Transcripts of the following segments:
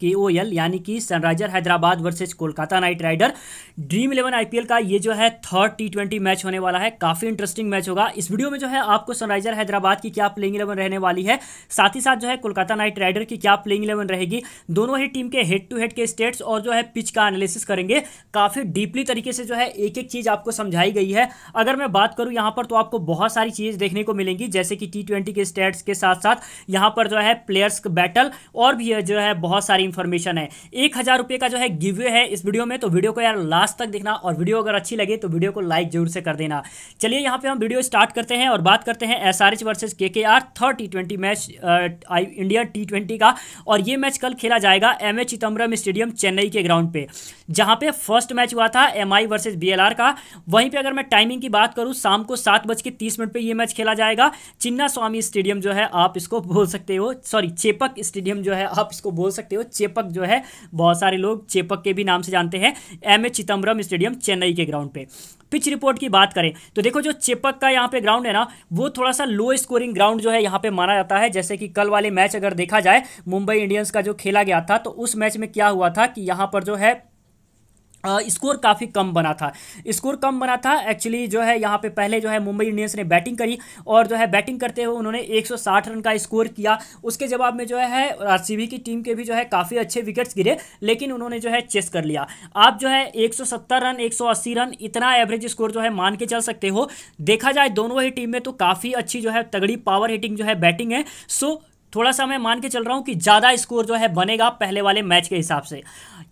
के ओ एल यानी कि sunriser Hyderabad versus Kolkata knight rider dream eleven IPL का ये जो है थर्ड टी ट्वेंटी मैच होने वाला है काफ़ी इंटरेस्टिंग मैच होगा इस वीडियो में जो है आपको सनराइजर हैदराबाद की क्या प्लेइंग इलेवन रहने वाली है साथ ही साथ जो है कोलकाता नाइट राइडर की क्या प्लेइंग इलेवन रहेगी दोनों ही टीम के हेड टू हेड के स्टेट्स और जो है पिच का एनालिसिस करेंगे काफ़ी डीपली तरीके से जो है एक एक चीज़ आपको समझाई गई है अगर मैं बात करूँ यहाँ पर तो आपको बहुत सारी चीज़ देखने को मिलेंगी जैसे कि टी के स्टेट्स के साथ साथ यहाँ पर जो है प्लेयर्स बैटल और भी जो है बहुत सारी इन्फॉर्मेशन है एक हज़ार रुपये का जो है गिव है इस वीडियो में तो वीडियो को यार लास्ट तक देखना और वीडियो अगर अच्छी लगे तो वीडियो को लाइक जरूर से कर देना चलिए यहाँ पे हम वीडियो स्टार्ट करते हैं और बात करते हैं S R H versus K K R third T twenty match India T twenty का और ये मैच कल खेला जाएगा M A Chidambaram stadium Chennai के ग्राउंड पे जहाँ पे फर्स्ट मैच हुआ था M I versus B L R का वहीं पर अगर मैं टाइमिंग की बात करूँ शाम को सात बज के तीस मिनट पर यह मैच खेला जाएगा चिन्ना स्वामी स्टेडियम जो है आप इसको बोल सकते हो सॉरी चेपक स्टेडियम जो है आप इसको बोल सकते हो चेपक जो है बहुत सारे लोग चेपक के भी नाम से जानते हैं M A Chidambaram stadium Chennai के ग्राउंड पे पिच रिपोर्ट की बात करें तो देखो जो चेपक का यहाँ पे ग्राउंड है ना वो थोड़ा सा लो स्कोरिंग ग्राउंड जो है यहाँ पे माना जाता है जैसे कि कल वाले मैच अगर देखा जाए मुंबई इंडियंस का जो खेला गया था तो उस मैच में क्या हुआ था कि यहाँ पर जो है स्कोर काफ़ी कम बना था स्कोर कम बना था एक्चुअली जो है यहाँ पे पहले जो है मुंबई इंडियंस ने बैटिंग करी और जो है बैटिंग करते हुए उन्होंने 160 रन का स्कोर किया उसके जवाब में जो है आर की टीम के भी जो है काफ़ी अच्छे विकेट्स गिरे लेकिन उन्होंने जो है चेस कर लिया आप जो है 170 रन 180 रन इतना एवरेज स्कोर जो है मान के चल सकते हो देखा जाए दोनों ही टीम में तो काफ़ी अच्छी जो है तगड़ी पावर हिटिंग जो है बैटिंग है सो थोड़ा सा मैं मान के चल रहा हूँ कि ज़्यादा स्कोर जो है बनेगा पहले वाले मैच के हिसाब से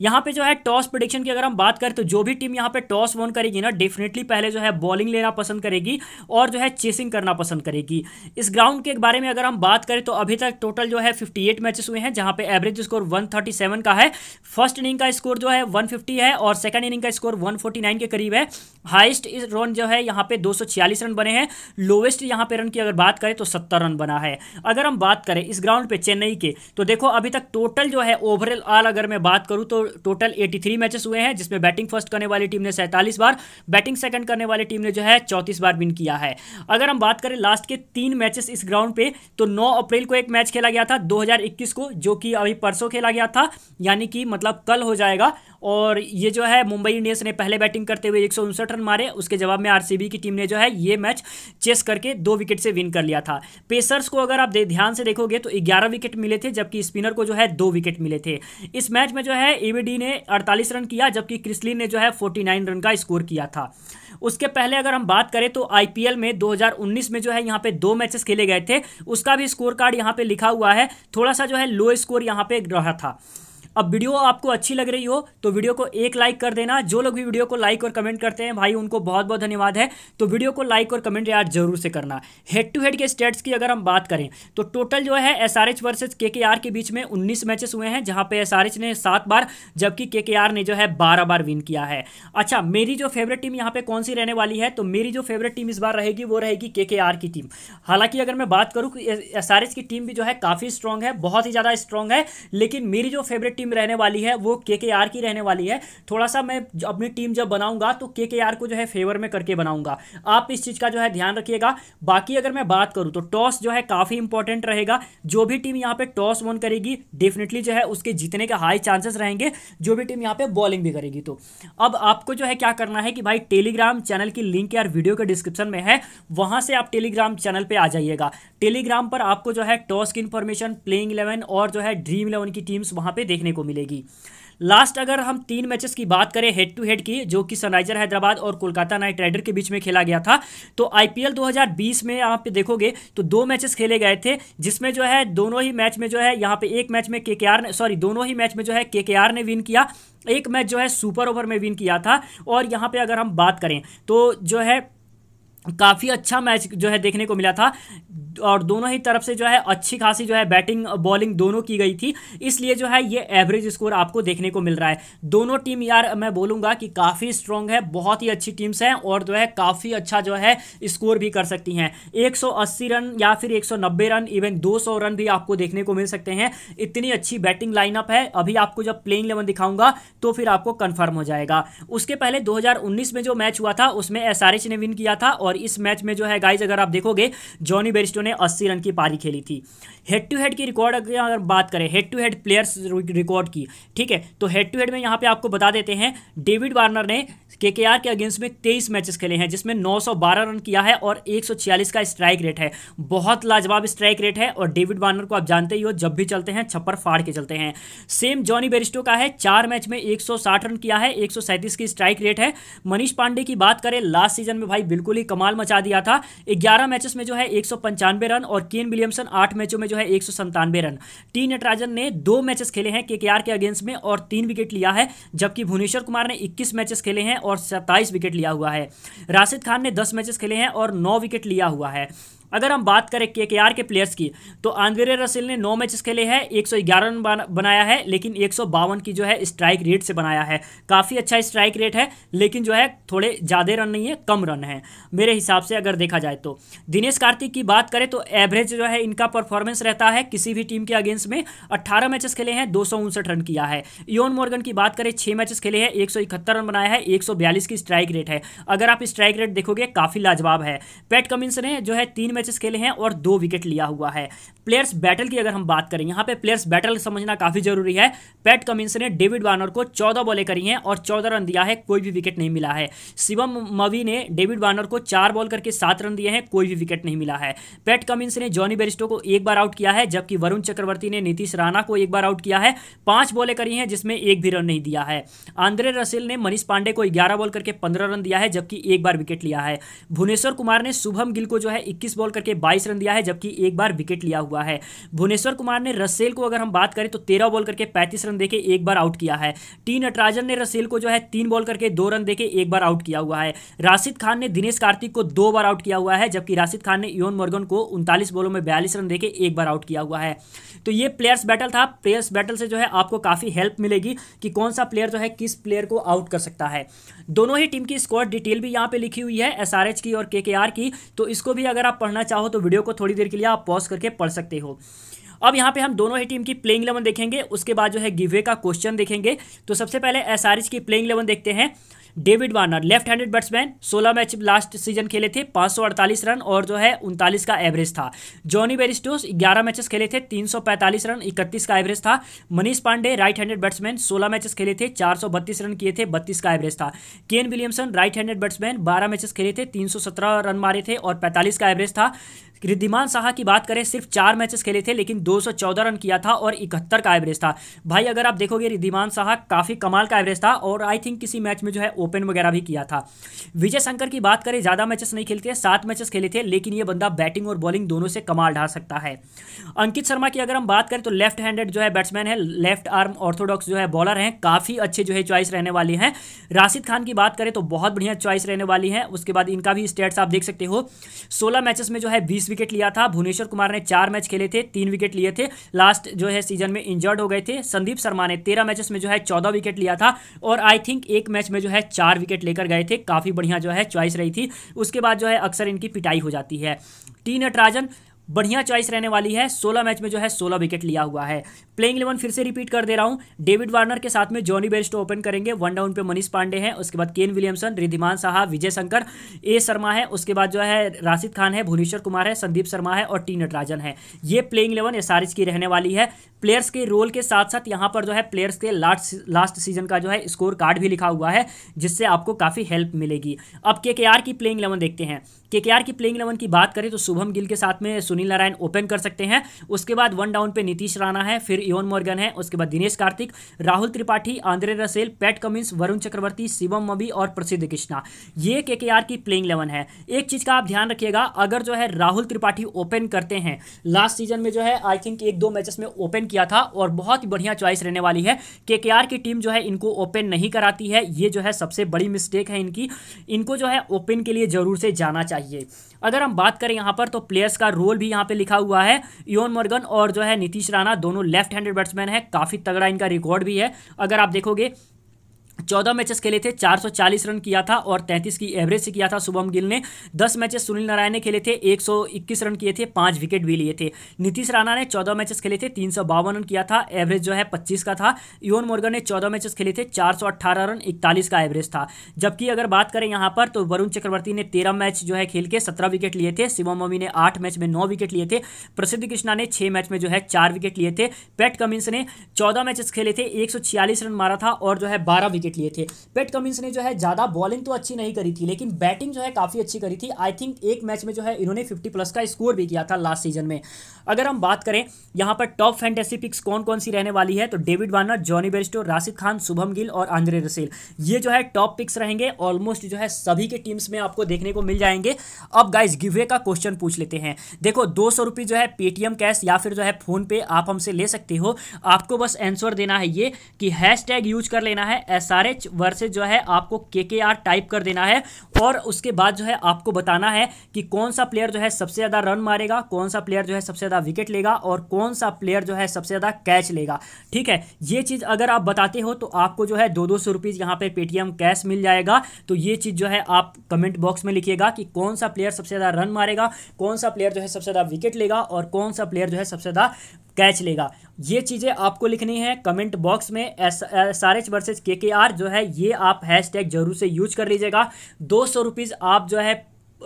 यहाँ पे जो है टॉस प्रोडिक्शन की अगर हम बात करें तो जो भी टीम यहाँ पे टॉस वन करेगी ना डेफिनेटली पहले जो है बॉलिंग लेना पसंद करेगी और जो है चेसिंग करना पसंद करेगी इस ग्राउंड के बारे में अगर हम बात करें तो अभी तक टोटल जो है 58 मैचेस हुए हैं जहाँ पे एवरेज स्कोर 137 का है फर्स्ट इनिंग का स्कोर जो है फिफ्टी है और सेकेंड इनिंग का स्कोर नाइन के करीब है हाइस्ट रन जो है यहाँ पे छियालीस रन बने हैं लोवेस्ट यहाँ पे रन की अगर बात करें तो सत्तर रन बना है अगर हम बात करें इस ग्राउंड पे चेन्नई के तो देखो अभी तक टोटल जो है ओवरऑल ऑल अगर मैं बात करूं तो टोटल 83 मैचेस हुए हैं जिसमें बैटिंग फर्स्ट करने वाली टीम ने सैंतालीस बार बैटिंग सेकंड करने वाली टीम ने जो है चौंतीस बार विन किया है अगर हम बात करें लास्ट के तीन मैचेस इस ग्राउंड पे तो नौ अप्रैल को एक मैच खेला गया था दो को जो कि अभी परसों खेला गया था यानी कि मतलब कल हो जाएगा और ये जो है मुंबई इंडियंस ने पहले बैटिंग करते हुए एक रन मारे उसके जवाब में आरसीबी की टीम ने जो है ये मैच चेस करके दो विकेट से विन कर लिया था पेसर्स को अगर आप ध्यान से देखोगे देखोगे तो ग्यारह विकेट मिले थे जबकि स्पिनर को जो है दो विकेट मिले थे इस मैच में जो है एवीडी ने अड़तालीस रन किया जबकि क्रिसलिन ने जो है फोर्टी रन का स्कोर किया था उसके पहले अगर हम बात करें तो आईपीएल में 2019 में जो है यहाँ पे दो मैचेस खेले गए थे उसका भी स्कोर कार्ड यहाँ पे लिखा हुआ है थोड़ा सा जो है लो स्कोर यहाँ पे रहा था अब वीडियो आपको अच्छी लग रही हो तो वीडियो को एक लाइक कर देना जो लोग भी वीडियो को लाइक और कमेंट करते हैं भाई उनको बहुत बहुत धन्यवाद है तो वीडियो को लाइक और कमेंट यार जरूर से करना हेड टू हेड के स्टेट्स की अगर हम बात करें तो टोटल जो है S R H versus K K are के बीच में उन्नीस मैचेस हुए हैं जहाँ पे एस आर एच ने सात बार जबकि के के आर ने जो है बारह बार विन किया है अच्छा मेरी जो फेवरेट टीम यहाँ पे कौन सी रहने वाली है तो मेरी जो फेवरेट टीम इस बार रहेगी वो रहेगी के के आर की टीम हालांकि अगर मैं बात करूँ एस आर एच की टीम भी जो है काफ़ी स्ट्रांग है बहुत ही ज़्यादा स्ट्रांग है लेकिन मेरी जो फेवरेट टीम टीम रहने वाली है वो के के आर की रहने वाली है थोड़ा सा मैं अपनी टीम जब बनाऊंगा तो के के आर को जो है फेवर में करके बनाऊंगा आप इस चीज़ का जो है ध्यान रखिएगा बाकी अगर मैं बात करूं तो टॉस जो है काफ़ी इंपॉर्टेंट रहेगा जो भी टीम यहाँ पे टॉस वन करेगी डेफिनेटली जो है उसके जीतने के हाई चांसेस रहेंगे जो भी टीम यहाँ पे बॉलिंग भी करेगी तो अब आपको जो है क्या करना है कि भाई टेलीग्राम चैनल की लिंक यार वीडियो के डिस्क्रिप्शन में है वहां से आप टेलीग्राम चैनल पर आ जाइएगा टेलीग्राम पर आपको जो है टॉस की इंफॉर्मेशन प्लेइंग इलेवन और जो है ड्रीम इलेवन की टीम्स वहां पर देखने को मिलेगी लास्ट अगर हम तीन मैचेस की बात करें हेड टू हेड की जो कि सनराइजर हैदराबाद और कोलकाता नाइट राइडर के बीच में खेला गया था तो आईपीएल 2020 में यहाँ पे देखोगे तो दो मैचेस खेले गए थे जिसमें जो है दोनों ही मैच में जो है यहाँ पे एक मैच में के ने सॉरी दोनों ही मैच में जो है के ने विन किया एक मैच जो है सुपर ओवर में विन किया था और यहाँ पर अगर हम बात करें तो जो है काफ़ी अच्छा मैच जो है देखने को मिला था और दोनों ही तरफ से जो है अच्छी खासी जो है बैटिंग बॉलिंग दोनों की गई थी इसलिए जो है ये एवरेज स्कोर आपको देखने को मिल रहा है दोनों टीम यार मैं बोलूंगा कि काफ़ी स्ट्रांग है बहुत ही अच्छी टीम्स हैं और जो है काफ़ी अच्छा जो है स्कोर भी कर सकती हैं 180 रन या फिर 190 रन इवन 200 रन भी आपको देखने को मिल सकते हैं इतनी अच्छी बैटिंग लाइनअप है अभी आपको जब प्लेइंग लेवन दिखाऊंगा तो फिर आपको कन्फर्म हो जाएगा उसके पहले दो में जो मैच हुआ था उसमें एस ने विन किया था और इस मैच में जो है गाइज अगर आप देखोगे जॉनी बेरिस्टो ने 80 रन की पारी खेली थी हेड टू हेड की रिकॉर्ड की अगर बात करें head to head players record की ठीक है तो हेड टू हेड में यहाँ पे आपको बता देते हैं डेविड वार्नर ने के के आर के अगेंस्ट में तेईस मैचेस खेले हैं जिसमें 912 रन किया है और 146 का स्ट्राइक रेट है बहुत लाजवाब स्ट्राइक रेट है और डेविड वार्नर को आप जानते ही हो जब भी चलते हैं छप्पर फाड़ के चलते हैं सेम जॉनी बेरिस्टो का है चार मैच में 160 रन किया है 137 की स्ट्राइक रेट है मनीष पांडे की बात करें लास्ट सीजन में भाई बिल्कुल ही कमाल मचा दिया था ग्यारह मैचेस में जो है एक इक्यानवे रन और केन विलियमसन आठ मैचों में जो है एक रन टी नटराजन ने दो मैचेस खेले हैं केकेआर के अगेंस्ट में और तीन विकेट लिया है जबकि भुवनेश्वर कुमार ने इक्कीस मैचेस खेले हैं और सत्ताईस विकेट लिया हुआ है राशिद खान ने दस मैचेस खेले हैं और नौ विकेट लिया हुआ है अगर हम बात करें के के आर के प्लेयर्स की तो आंद्रे रसिल ने नौ मैचेस खेले हैं ग्यारह रन बनाया है लेकिन एक की जो है स्ट्राइक रेट से बनाया है काफ़ी अच्छा स्ट्राइक रेट है लेकिन जो है थोड़े ज़्यादा रन नहीं है कम रन है मेरे हिसाब से अगर देखा जाए तो दिनेश कार्तिक की बात करें तो एवरेज जो है इनका परफॉर्मेंस रहता है किसी भी टीम के अगेंस्ट में अट्ठारह मैचेस खेले हैं दो रन किया है योन मोर्गन की बात करें छः मैचेस खेले हैं एक रन बनाया है एक की स्ट्राइक रेट है अगर आप स्ट्राइक रेट देखोगे काफ़ी लाजवाब है पैट कमिंस ने जो है तीन मैचेस खेले हैं और दो विकेट लिया हुआ है प्लेयर्स बैटल की अगर हम बात करें यहाँ पे प्लेयर्स बैटल समझना काफ़ी जरूरी है पैट कमिंस ने डेविड वार्नर को चौदह बॉलें करी हैं और चौदह रन दिया है कोई भी विकेट नहीं मिला है शिवम मवी ने डेविड वार्नर को चार बॉल करके सात रन दिए हैं कोई भी विकेट नहीं मिला है पैट कमिंस ने जॉनी बेरिस्टो को एक बार आउट किया है जबकि वरुण चक्रवर्ती ने नीतीश राणा को एक बार आउट किया है पांच बॉले करी हैं जिसमें एक भी रन नहीं दिया है आंद्रे रसेल ने मनीष पांडे को ग्यारह बॉल करके पंद्रह रन दिया है जबकि एक बार विकेट लिया है भुवनेश्वर कुमार ने शुभम गिल को जो है इक्कीस बॉल करके बाईस रन दिया है जबकि एक बार विकेट लिया हुआ है भुवनेश्वर कुमार ने रसेल को अगर हम बात करें तो तेरह बॉल करके पैंतीस रन देके एक बार आउट किया है टी नटराजन ने रसेल को जो है तीन बॉल करके दो रन देके एक बार आउट किया हुआ है राशिद खान ने दिनेश कार्तिक को दो बार आउट किया हुआ है जबकि राशिद खान ने योन मोर्गन को उनतालीस बॉलों में बयालीस रन देकर एक बार आउट किया हुआ है तो ये प्लेयर्स बैटल था प्लेयर्स बैटल से जो है आपको काफ़ी हेल्प मिलेगी कि कौन सा प्लेयर जो है किस प्लेयर को आउट कर सकता है दोनों ही टीम की स्क्वाड डिटेल भी यहां पर लिखी हुई है एसआरएच की और केकेआर की तो इसको भी अगर आप पढ़ना पढ़ना चाहो तो वीडियो को थोड़ी देर के लिए आप पॉज करके पढ़ सकते हो अब यहाँ पे हम दोनों ही टीम की प्लेइंग इलेवन देखेंगे उसके बाद जो है गिवे का क्वेश्चन देखेंगे तो सबसे पहले एस की प्लेइंग इलेवन देखते हैं David Warner left handed batsman 16 match last season खेले थे 548 रन और जो है उनतालीस का एवरेज था जॉनी बेरिस्टोस 11 मैचेस खेले थे 345 रन 31 का एवरेज था Manish Pandey right handed batsman 16 matches खेले थे 432 रन किए थे 32 का एवरेज था Kane Williamson right handed batsman 12 matches खेले थे 317 रन मारे थे और 45 का एवरेज था रिद्धिमान साहा की बात करें सिर्फ चार मैचेस खेले थे लेकिन 214 रन किया था और इकहत्तर का एवरेज था भाई अगर आप देखोगे रिद्धिमान साहा काफ़ी कमाल का एवरेज था और आई थिंक किसी मैच में जो है ओपन वगैरह भी किया था विजय शंकर की बात करें ज़्यादा मैचेस नहीं खेलते सात मैचेस खेले थे लेकिन ये बंदा बैटिंग और बॉलिंग दोनों से कमाल ढा सकता है अंकित शर्मा की अगर हम बात करें तो लेफ्ट हैंडेड जो है बैट्समैन है लेफ्ट आर्म ऑर्थोडॉक्स जो है बॉलर है काफ़ी अच्छे जो है चॉइस रहने वाले हैं राशिद खान की बात करें तो बहुत बढ़िया चॉइस रहने वाली है उसके बाद इनका भी स्टेट्स आप देख सकते हो सोलह मैचेस में जो है बीस बीस विकेट लिया था भुवनेश्वर कुमार ने चार मैच खेले थे तीन विकेट लिए थे लास्ट जो है सीजन में इंजर्ड हो गए थे संदीप शर्मा ने तेरह मैचेस में जो है चौदह विकेट लिया था और आई थिंक एक मैच में जो है चार विकेट लेकर गए थे काफ़ी बढ़िया जो है चॉइस रही थी उसके बाद जो है अक्सर इनकी पिटाई हो जाती है टी नटराजन बढ़िया चॉइस रहने वाली है 16 मैच में जो है 16 विकेट लिया हुआ है प्लेइंग इलेवन फिर से रिपीट कर दे रहा हूँ डेविड वार्नर के साथ में जॉनी बेस्ट ओपन करेंगे वन डाउन पे मनीष पांडे हैं उसके बाद Kane Williamson Wriddhiman Saha Vijay Shankar A Sharma है उसके बाद जो है राशिद खान है भुवनेश्वर कुमार है संदीप शर्मा है और टी नटराजन है ये प्लेइंग इलेवन एस की रहने वाली है प्लेयर्स के रोल के साथ साथ यहाँ पर जो है प्लेयर्स के लास्ट लास्ट सीजन का जो है स्कोर कार्ड भी लिखा हुआ है जिससे आपको काफ़ी हेल्प मिलेगी अब के की प्लेइंग इलेवन देखते हैं के की प्लेइंग इलेवन की बात करें तो शुभम गिल के साथ में सुनील नारायण ओपन कर सकते हैं उसके बाद वन डाउन पे नीतीश राणा है फिर इवन मॉर्गन है उसके बाद Dinesh Karthik Rahul Tripathi Andre Russell Pat Cummins Varun Chakravarthy Shivam Mavi और प्रसिद्ध कृष्णा ये के की प्लेइंग इलेवन है एक चीज़ का आप ध्यान रखिएगा अगर जो है राहुल त्रिपाठी ओपन करते हैं लास्ट सीजन में जो है आई थिंक एक दो मैचेस में ओपन किया था और बहुत ही बढ़िया चॉइस रहने वाली है के की टीम जो है इनको ओपन नहीं कराती है ये जो है सबसे बड़ी मिस्टेक है इनकी इनको जो है ओपन के लिए ज़रूर से जाना चाहिए अगर हम बात करें यहां पर तो प्लेयर्स का रोल भी भी यहाँ पे लिखा हुआ है योन मोर्गन और जो है नीतीश राणा दोनों लेफ्ट हैंडेड बैट्समैन है काफ़ी तगड़ा इनका रिकॉर्ड भी है अगर आप देखोगे चौदह मैचेस खेले थे 440 रन किया था और 33 की एवरेज से किया था शुभम गिल ने 10 मैचेस सुनील नारायण ने खेले थे 121 रन किए थे पांच विकेट भी लिए थे नीतीश राणा ने 14 मैचेस खेले थे तीन रन किया था एवरेज जो है 25 का था इवन मोर्गन ने 14 मैचेस खेले थे 418 रन 41 का एवरेज था जबकि अगर बात करें यहाँ पर तो वरुण चक्रवर्ती ने तेरह मैच जो है खेल के सत्रह विकेट लिए थे शिवम अमी ने आठ मैच में नौ विकेट लिए थे प्रसिद्ध कृष्णा ने छः मैच में जो है चार विकेट लिए थे पैट कमिंस ने चौदह मैचेस खेले थे एक रन मारा था और जो है बारह विकेट विकेट लिए थे पेट कमिंस ने जो है ज़्यादा बॉलिंग तो अच्छी नहीं करी थी लेकिन बैटिंग जो है काफ़ी अच्छी करी थी आई थिंक एक मैच में जो है इन्होंने फिफ्टी प्लस का स्कोर भी किया था लास्ट सीजन में अगर हम बात करें यहां पर टॉप फैंटेसी पिक्स कौन कौन सी रहने वाली है तो David Warner Jonny Bairstow Rashid Khan Shubman Gill और आंद्रे रसेल ये जो है टॉप पिक्स रहेंगे ऑलमोस्ट जो है सभी के टीम्स में आपको देखने को मिल जाएंगे अब गाइज गिवे का क्वेश्चन पूछ लेते हैं देखो दो जो है पेटीएम कैश या फिर जो है फोन पे आप हमसे ले सकते हो आपको बस आंसर देना है ये कि हैश यूज कर लेना है एस सारे वर्सेज जो है आपको के के आर टाइप कर देना है और उसके बाद जो है आपको बताना है कि कौन सा प्लेयर जो है सबसे ज़्यादा रन मारेगा कौन सा प्लेयर जो है सबसे ज़्यादा विकेट लेगा और कौन सा प्लेयर जो है सबसे ज़्यादा कैच लेगा ठीक है ये चीज़ अगर आप बताते हो तो आपको जो है दो दो सौ रुपीज़ यहाँ पर पेटीएम कैश मिल जाएगा तो ये चीज़ जो है आप कमेंट बॉक्स में लिखिएगा कि कौन सा प्लेयर सबसे ज़्यादा रन मारेगा कौन सा प्लेयर जो है सबसे ज़्यादा विकेट लेगा और कौन सा प्लेयर जो है सबसे ज़्यादा कैच लेगा ये चीज़ें आपको लिखनी है कमेंट बॉक्स में S R H versus K K are जो है ये आप हैशटैग जरूर से यूज कर लीजिएगा दो सौ रुपीज़ आप जो है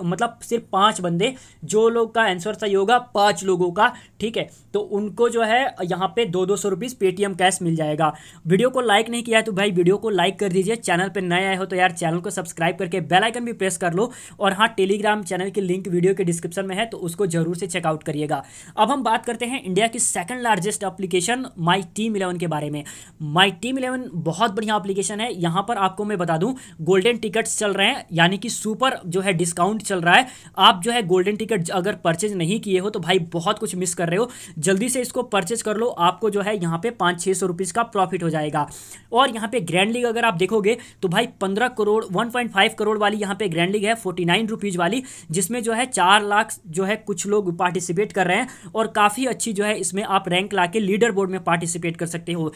मतलब सिर्फ पांच बंदे जो लोग का आंसर सही होगा पांच लोगों का ठीक है तो उनको जो है यहाँ पे दो दो सौ रुपीज़ पेटीएम कैश मिल जाएगा वीडियो को लाइक नहीं किया है तो भाई वीडियो को लाइक कर दीजिए चैनल पर नए आए हो तो यार चैनल को सब्सक्राइब करके बेलाइकन भी प्रेस कर लो और हाँ टेलीग्राम चैनल की लिंक वीडियो के डिस्क्रिप्शन में है तो उसको जरूर से चेकआउट करिएगा अब हम बात करते हैं इंडिया की second largest application my team eleven के बारे में माई टीम इलेवन बहुत बढ़िया अप्लीकेशन है यहाँ पर आपको मैं बता दूँ गोल्डन टिकट्स चल रहे हैं यानी कि सुपर जो है डिस्काउंट चल रहा है आप जो है गोल्डन टिकट अगर परचेज नहीं किए हो तो भाई बहुत कुछ मिस कर रहे हो जल्दी से इसको परचेज कर लो आपको जो है यहाँ पे पाँच छः सौ का प्रॉफिट हो जाएगा और यहाँ पे ग्रैंड लीग अगर आप देखोगे तो भाई पंद्रह करोड़ वन करोड़ वाली यहाँ पे ग्रैंड लीग है फोर्टी वाली जिसमें जो है चार लाख जो है कुछ लोग पार्टिसिपेट कर रहे हैं और काफ़ी अच्छी जो है इसमें आप रैंक ला लीडर बोर्ड में पार्टिसिपेट कर सकते हो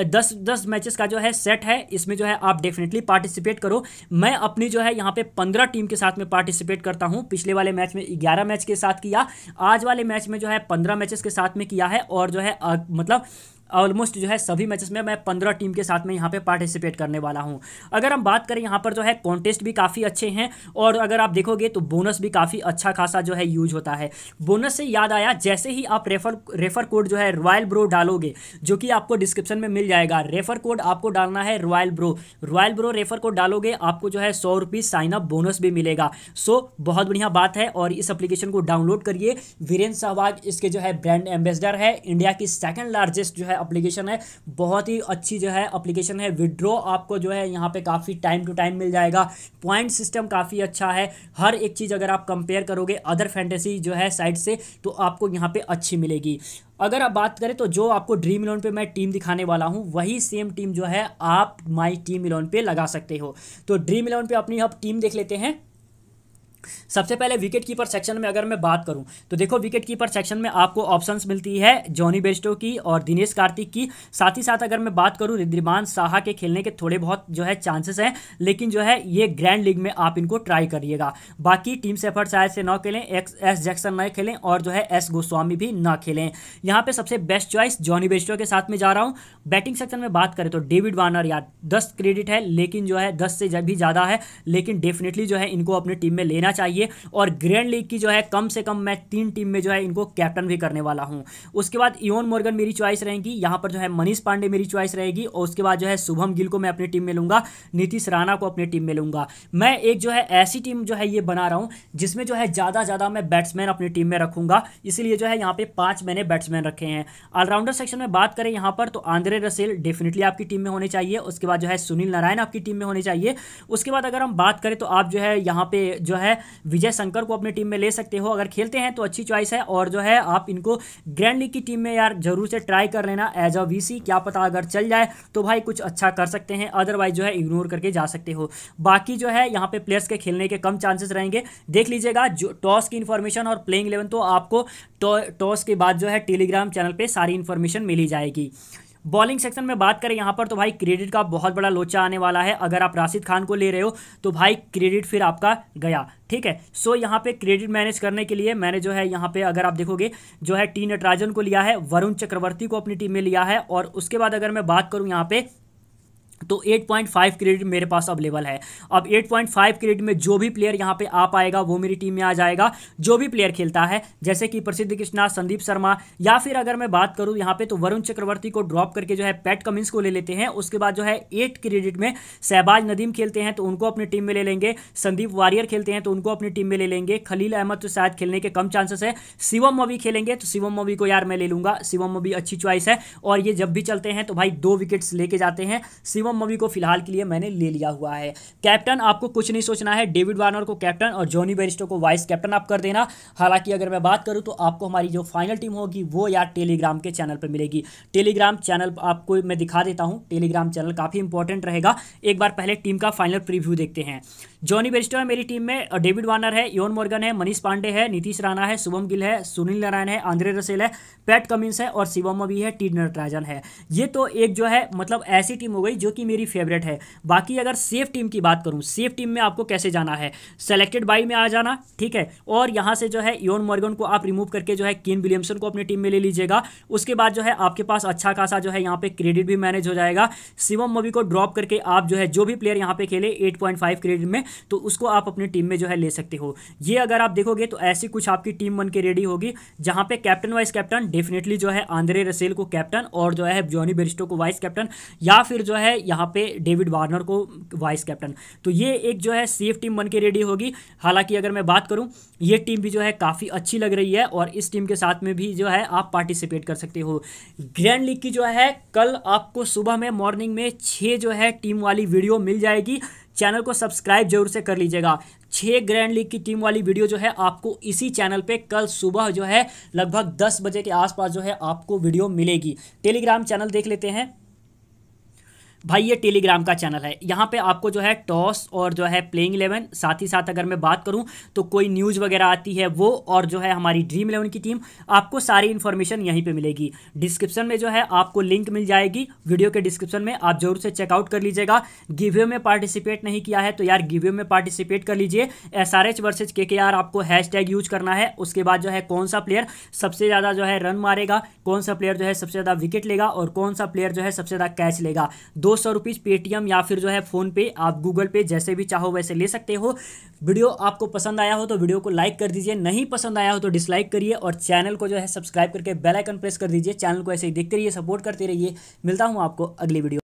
दस दस मैचेस का जो है सेट है इसमें जो है आप डेफिनेटली पार्टिसिपेट करो मैं अपनी जो है यहाँ पे पंद्रह टीम के साथ में पार्टिसिपेट करता हूँ पिछले वाले मैच में ग्यारह मैच के साथ किया आज वाले मैच में जो है पंद्रह मैचेस के साथ में किया है और जो है मतलब ऑलमोस्ट जो है सभी मैचेस में मैं पंद्रह टीम के साथ में यहाँ पे पार्टिसिपेट करने वाला हूँ अगर हम बात करें यहाँ पर जो है कॉन्टेस्ट भी काफ़ी अच्छे हैं और अगर आप देखोगे तो बोनस भी काफ़ी अच्छा खासा जो है यूज होता है बोनस से याद आया जैसे ही आप रेफर रेफर कोड जो है रॉयल ब्रो डालोगे जो कि आपको डिस्क्रिप्शन में मिल जाएगा रेफर कोड आपको डालना है royal bro royal bro refer code डालोगे आपको जो है सौ रुपीज़ साइन अप बोनस भी मिलेगा सो बहुत बढ़िया बात है और इस एप्लीकेशन को डाउनलोड करिए वीरेंद्र सहवाग इसके जो है ब्रांड एम्बेसडर है इंडिया की सेकेंड लार्जेस्ट जो है अप्लीकेशन है बहुत ही अच्छी जो है अप्लीकेशन है विड्रॉ आपको जो है यहाँ पे काफ़ी टाइम टू टाइम मिल जाएगा पॉइंट सिस्टम काफ़ी अच्छा है हर एक चीज़ अगर आप कंपेयर करोगे अदर फैंटेसी जो है साइड से तो आपको यहाँ पर अच्छी मिलेगी अगर आप बात करें तो जो आपको ड्रीम इलेवन पे मैं टीम दिखाने वाला हूँ वही सेम टीम जो है आप माई टीम इलेवन पे लगा सकते हो तो ड्रीम इलेवन पे अपनी आप टीम देख लेते हैं सबसे पहले विकेट कीपर सेक्शन में अगर मैं बात करूं तो देखो विकेट कीपर सेक्शन में आपको ऑप्शंस मिलती है जॉनी बेस्टो की और दिनेश कार्तिक की साथ ही साथ अगर मैं बात करूं रिद्रिमान साहा के खेलने के थोड़े बहुत जो है चांसेस हैं लेकिन जो है ये ग्रैंड लीग में आप इनको ट्राई करिएगा बाकी टीम सेफर शायद से न खेलें एक्स एस जैक्सन न खेलें और जो है एस गोस्वामी भी ना खेलें यहाँ पर सबसे बेस्ट चॉइस जॉनी बेस्टो के साथ में जा रहा हूँ बैटिंग सेक्शन में बात करें तो डेविड वार्नर यार दस क्रेडिट है लेकिन जो है दस से भी ज़्यादा है लेकिन डेफिनेटली जो है इनको अपनी टीम में लेना चाहिए चाहिए और ग्रैंड लीग की जो है कम से कम मैं तीन टीम में जो है इनको कैप्टन भी करने वाला हूँ उसके बाद इवन मोर्गन मेरी चॉइस रहेगी यहाँ पर जो है मनीष पांडे मेरी चॉइस रहेगी और उसके बाद जो है शुभम गिल को मैं अपनी टीम में लूँगा नीतीश राणा को अपनी टीम में लूँगा मैं एक जो है ऐसी टीम जो है ये बना रहा हूँ जिसमें जो है ज़्यादा ज़्यादा मैं बैट्समैन अपनी टीम में रखूँगा इसीलिए जो है यहाँ पर पाँच मैंने बैट्समैन रखे हैं ऑलराउंडर सेक्शन में बात करें यहाँ पर तो आंद्रे रसेल डेफिनेटली आपकी टीम में होने चाहिए उसके बाद जो है सुनील नारायण आपकी टीम में होने चाहिए उसके बाद अगर हम बात करें तो आप जो है यहाँ पे जो है विजय शंकर को अपनी टीम में ले सकते हो अगर खेलते हैं तो अच्छी चॉइस है और जो है आप इनको ग्रैंड लीग की टीम में यार जरूर से ट्राई कर लेना एज अ वीसी क्या पता अगर चल जाए तो भाई कुछ अच्छा कर सकते हैं अदरवाइज जो है इग्नोर करके जा सकते हो बाकी जो है यहाँ पे प्लेयर्स के खेलने के कम चांसेस रहेंगे देख लीजिएगा जो टॉस की इन्फॉर्मेशन और प्लेइंग इलेवन तो आपको टॉस के बाद जो है टेलीग्राम चैनल पर सारी इन्फॉर्मेशन मिली जाएगी बॉलिंग सेक्शन में बात करें यहाँ पर तो भाई क्रेडिट का बहुत बड़ा लोचा आने वाला है अगर आप राशिद खान को ले रहे हो तो भाई क्रेडिट फिर आपका गया ठीक है सो यहाँ पे क्रेडिट मैनेज करने के लिए मैंने जो है यहाँ पे अगर आप देखोगे जो है टी नटराजन को लिया है वरुण चक्रवर्ती को अपनी टीम में लिया है और उसके बाद अगर मैं बात करूँ यहाँ पे तो 8.5 क्रेडिट मेरे पास अवेलेबल है अब 8.5 क्रेडिट में जो भी प्लेयर यहाँ पे आ पाएगा वो मेरी टीम में आ जाएगा जो भी प्लेयर खेलता है जैसे कि प्रसिद्ध कृष्णा संदीप शर्मा या फिर अगर मैं बात करूँ यहाँ पे तो वरुण चक्रवर्ती को ड्रॉप करके जो है पैट कमिंस को ले लेते हैं उसके बाद जो है एट क्रेडिट में शहबाज नदीम खेलते हैं तो उनको अपनी टीम में ले लेंगे संदीप वारियर खेलते हैं तो उनको अपनी टीम में ले लेंगे खलील अहमद तो शायद खेलने के कम चांसेस है शिवम मवी खेलेंगे तो शिवम मवी को यार मैं ले लूंगा शिवम मवी अच्छी च्वाइस है और ये जब भी चलते हैं तो भाई दो विकेट्स लेके जाते हैं शिवम दोनों मवी को फिलहाल के लिए मैंने ले लिया हुआ है कैप्टन आपको कुछ नहीं सोचना है डेविड वार्नर को कैप्टन और जॉनी बेरिस्टो को वाइस कैप्टन आप कर देना हालांकि अगर मैं बात करूं तो आपको हमारी जो फाइनल टीम होगी वो यार टेलीग्राम के चैनल पर मिलेगी टेलीग्राम चैनल आपको मैं दिखा देता हूँ टेलीग्राम चैनल काफ़ी इंपॉर्टेंट रहेगा एक बार पहले टीम का फाइनल प्रीव्यू देखते हैं जॉनी बेरिस्टो है मेरी टीम में डेविड वार्नर है योन मॉर्गन है मनीष पांडे है नीतीश राणा है शुभम गिल है सुनील नारायण है आंद्रे रसेल है पैट कमिंस है और शिवम भी है टी नटराजन है ये तो एक जो है मतलब ऐसी टीम हो गई जो कि की मेरी फेवरेट है बाकी अगर सेफ टीम की बात करूँ सेफ टीम में आपको कैसे जाना है सेलेक्टेड बाई में आ जाना ठीक है और यहाँ से जो है योन मॉर्गन को आप रिमूव करके जो है किन विलियमसन को अपनी टीम में ले लीजिएगा उसके बाद जो है आपके पास अच्छा खासा जो है यहाँ पे क्रेडिट भी मैनेज हो जाएगा शिवम मवी को ड्रॉप करके आप जो है जो भी प्लेयर यहाँ पे खेले एट क्रेडिट में तो उसको आप अपनी टीम में जो है ले सकते हो ये अगर आप देखोगे तो ऐसी कुछ आपकी टीम बन के रेडी होगी जहाँ पे कैप्टन वाइस कैप्टन डेफिनेटली जो है आंद्रे रसेल को कैप्टन और जो है जॉनी बेरिस्टो को वाइस कैप्टन या फिर जो है यहाँ पे डेविड वार्नर को वाइस कैप्टन तो ये एक जो है सेफ टीम बन के रेडी होगी हालांकि अगर मैं बात करूँ ये टीम भी जो है काफ़ी अच्छी लग रही है और इस टीम के साथ में भी जो है आप पार्टिसिपेट कर सकते हो ग्रैंड लीग की जो है कल आपको सुबह में मॉर्निंग में छः जो है टीम वाली वीडियो मिल जाएगी चैनल को सब्सक्राइब जरूर से कर लीजिएगा छः ग्रैंड लीग की टीम वाली वीडियो जो है आपको इसी चैनल पे कल सुबह जो है लगभग दस बजे के आसपास जो है आपको वीडियो मिलेगी टेलीग्राम चैनल देख लेते हैं भाई ये टेलीग्राम का चैनल है यहाँ पे आपको जो है टॉस और जो है प्लेइंग इलेवन साथ ही साथ अगर मैं बात करूँ तो कोई न्यूज़ वगैरह आती है वो और जो है हमारी ड्रीम इलेवन की टीम आपको सारी इन्फॉर्मेशन यहीं पर मिलेगी डिस्क्रिप्शन में जो है आपको लिंक मिल जाएगी वीडियो के डिस्क्रिप्शन में आप जरूर से चेकआउट कर लीजिएगा गिव्यू में पार्टिसिपेट नहीं किया है तो यार गिव्यू में पार्टिसिपेट कर लीजिए S R H versus K K are आपको हैश टैग यूज करना है उसके बाद जो है कौन सा प्लेयर सबसे ज़्यादा जो है रन मारेगा कौन सा प्लेयर जो है सबसे ज़्यादा विकेट लेगा और कौन सा प्लेयर जो है सबसे ज़्यादा कैच लेगा दो सौ रुपीज़ पेटीएम या फिर जो है फ़ोनपे आप गूगल पे जैसे भी चाहो वैसे ले सकते हो वीडियो आपको पसंद आया हो तो वीडियो को लाइक कर दीजिए नहीं पसंद आया हो तो डिसलाइक करिए और चैनल को जो है सब्सक्राइब करके बेलाइकन प्रेस कर दीजिए चैनल को ऐसे ही देखते रहिए सपोर्ट करते रहिए मिलता हूँ आपको अगली वीडियो